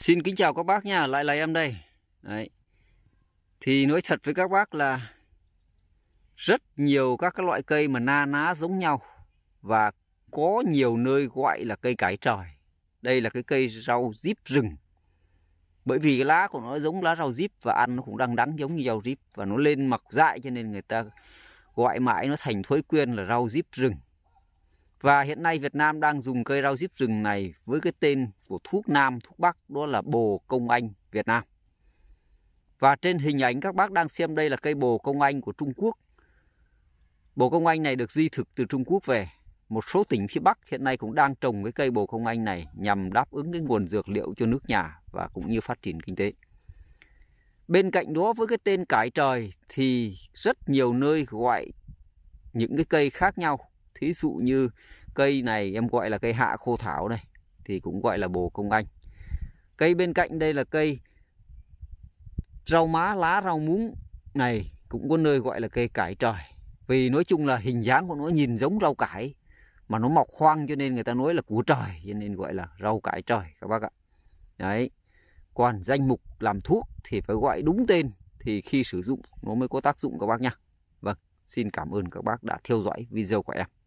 Xin kính chào các bác nha, lại là em đây. Đấy. Thì nói thật với các bác là rất nhiều các cái loại cây mà na ná giống nhau và có nhiều nơi gọi là cây cải trời. Đây là cái cây rau díp rừng. Bởi vì cái lá của nó giống lá rau díp và ăn nó cũng đang đắng giống như rau díp và nó lên mọc dại cho nên người ta gọi mãi nó thành thói quen là rau díp rừng. Và hiện nay Việt Nam đang dùng cây rau diếp rừng này với cái tên của thuốc Nam, thuốc Bắc đó là bồ công anh Việt Nam. Và trên hình ảnh các bác đang xem đây là cây bồ công anh của Trung Quốc. Bồ công anh này được di thực từ Trung Quốc về. Một số tỉnh phía Bắc hiện nay cũng đang trồng cái cây bồ công anh này nhằm đáp ứng cái nguồn dược liệu cho nước nhà và cũng như phát triển kinh tế. Bên cạnh đó với cái tên cải trời thì rất nhiều nơi gọi những cái cây khác nhau thí dụ như cây này em gọi là cây hạ khô thảo này thì cũng gọi là bồ công anh cây bên cạnh đây là cây rau má lá rau muống này cũng có nơi gọi là cây cải trời vì nói chung là hình dáng của nó nhìn giống rau cải mà nó mọc hoang cho nên người ta nói là của trời cho nên gọi là rau cải trời các bác ạ đấy còn danh mục làm thuốc thì phải gọi đúng tên thì khi sử dụng nó mới có tác dụng các bác nha vâng xin cảm ơn các bác đã theo dõi video của em